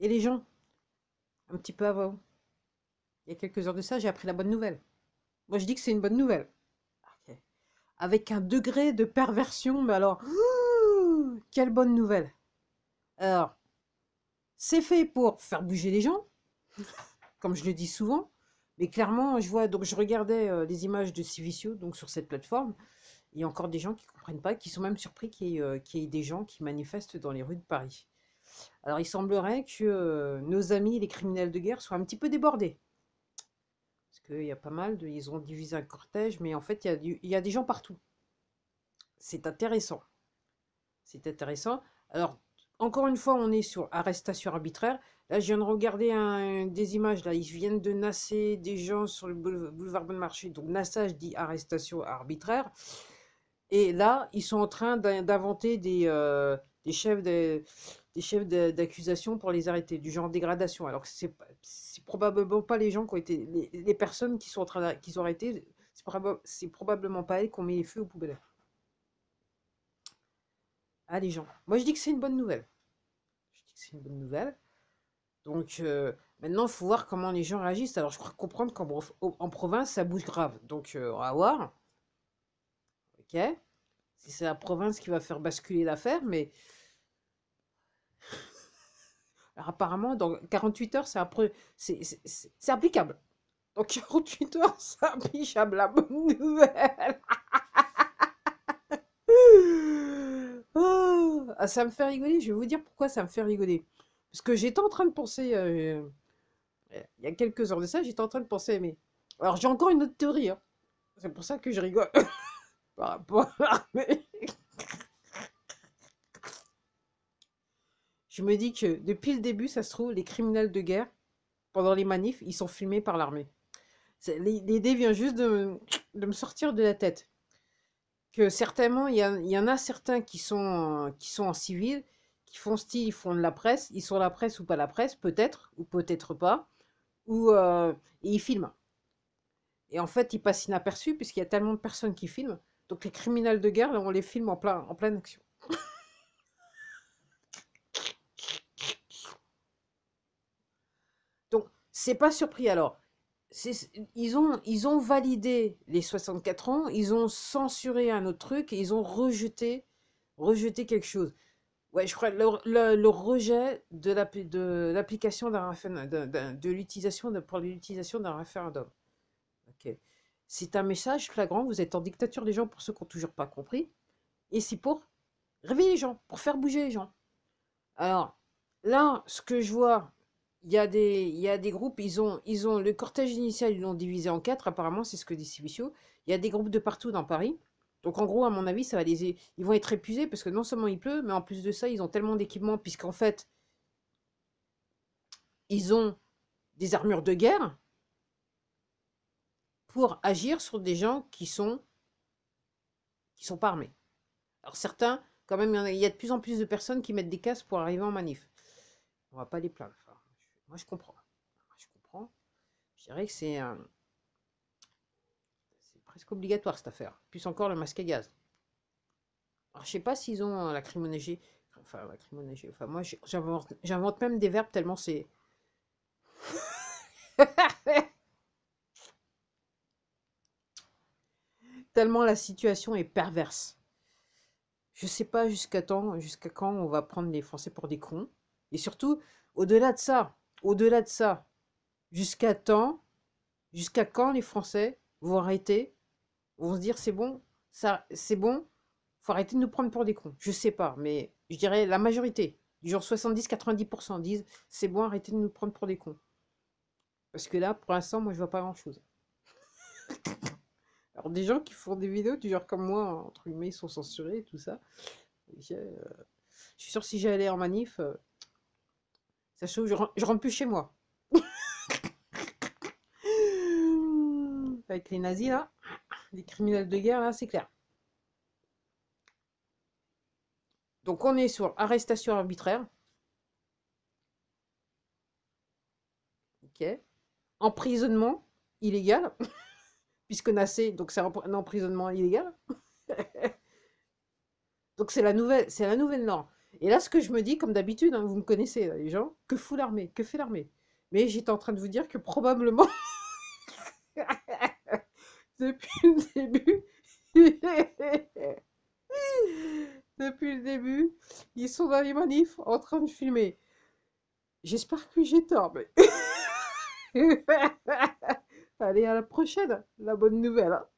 Et les gens, un petit peu avant, il y a quelques heures de ça, j'ai appris la bonne nouvelle. Moi, je dis que c'est une bonne nouvelle. Avec un degré de perversion, mais alors, quelle bonne nouvelle. Alors, c'est fait pour faire bouger les gens, comme je le dis souvent. Mais clairement, je vois, donc je regardais euh, les images de Civicio, donc sur cette plateforme, il y a encore des gens qui ne comprennent pas, qui sont même surpris euh, qu'il y ait des gens qui manifestent dans les rues de Paris. Alors il semblerait que euh, nos amis les criminels de guerre soient un petit peu débordés. Parce qu'il y a pas mal de... Ils ont divisé un cortège, mais en fait, il y, a des gens partout. C'est intéressant. C'est intéressant. Alors, encore une fois, on est sur arrestation arbitraire. Là, je viens de regarder des images. Là, ils viennent de nasser des gens sur le boulevard Bon Marché. Donc, nassage dit arrestation arbitraire. Et là, ils sont en train d'inventer des, euh, des chefs de, des chefs d'accusation pour les arrêter, du genre dégradation. Alors c'est probablement pas les gens qui ont été. Les, personnes qui sont, en train, qui sont arrêtées, c'est probablement pas elles qui ont mis les feux aux poubelles. Ah, les gens. Moi, je dis que c'est une bonne nouvelle. Je dis que c'est une bonne nouvelle. Donc, euh, maintenant, il faut voir comment les gens réagissent. Alors, je crois comprendre qu'en province, ça bouge grave. Donc, euh, on va voir. Ok Si c'est la province qui va faire basculer l'affaire, mais alors apparemment, dans 48 heures, c'est, après, c'est, applicable. donc 48 heures, c'est applicable, la bonne nouvelle. Ah, ah, ça me fait rigoler, je vais vous dire pourquoi ça me fait rigoler. Parce que j'étais en train de penser, euh, il y a quelques heures de ça, j'étais en train de penser, mais... Alors j'ai encore une autre théorie, hein. c'est pour ça que je rigole. Par rapport à Je me dis que depuis le début, ça se trouve, les criminels de guerre, pendant les manifs, ils sont filmés par l'armée. L'idée vient juste de, me sortir de la tête. Que certainement, il y, en a certains qui sont, qui sont en civil, qui font style, ils font de la presse, ils sont la presse ou pas la presse, peut-être, ou peut-être pas, ou euh, et ils filment. Et en fait, ils passent inaperçus puisqu'il y a tellement de personnes qui filment. Donc les criminels de guerre, là, on les filme en, plein, en pleine action. c'est pas surpris. Alors, ils ont, ils ont validé les 64 ans, ils ont censuré un autre truc, et ils ont rejeté, rejeté quelque chose. Ouais, je crois le, le, rejet de l'application de, d'un de, l'utilisation pour l'utilisation d'un référendum. Ok. C'est un message flagrant. Vous êtes en dictature des gens pour ceux qui n'ont toujours pas compris. Et c'est pour réveiller les gens, pour faire bouger les gens. Alors là, ce que je vois il y, a des, il y des groupes, ils ont, ils ont le cortège initial, ils l'ont divisé en quatre, apparemment, c'est ce que dit Sibicio. Il y a des groupes de partout dans Paris. Donc en gros, à mon avis, ça va les, ils vont être épuisés parce que non seulement il pleut, mais en plus de ça, ils ont tellement d'équipements, puisqu'en fait, ils ont des armures de guerre pour agir sur des gens qui sont qui sont pas armés. Alors certains, quand même, il y, a de plus en plus de personnes qui mettent des casques pour arriver en manif. On va pas les plaindre. Moi, je comprends. je comprends. Je dirais que euh, c'est presque obligatoire cette affaire. Plus encore le masque à gaz. Alors, je sais pas s'ils ont euh, la Enfin, la Enfin, moi, j'invente même des verbes tellement c'est. tellement la situation est perverse. Je sais pas jusqu'à jusqu'à quand on va prendre les Français pour des cons. Et surtout, au-delà de ça, au-delà de ça, jusqu'à temps, jusqu'à quand les Français vont arrêter, vont se dire c'est bon, ça c'est bon, faut arrêter de nous prendre pour des cons. Je sais pas, mais je dirais la majorité, du genre 70-90% disent c'est bon, arrêtez de nous prendre pour des cons. Parce que là, pour l'instant, moi je vois pas grand chose. Alors des gens qui font des vidéos du genre comme moi, entre guillemets, ils sont censurés et tout ça. Je, euh, suis sûr si j'allais en manif, euh, ça je, rentre, rentre plus chez moi. Avec les nazis, là, les criminels de guerre, là, c'est clair. Donc on est sur arrestation arbitraire. Ok. Emprisonnement illégal. Puisque Nassé, donc c'est un emprisonnement illégal. donc c'est la nouvelle, c'est la nouvelle norme. Et là, ce que je me dis, comme d'habitude, hein, vous me connaissez, les gens, que fout l'armée Que fait l'armée Mais j'étais en train de vous dire que probablement, depuis le début, depuis le début, ils sont dans les manifs en train de filmer. J'espère que j'ai tort, mais... Allez, à la prochaine, la bonne nouvelle. Hein.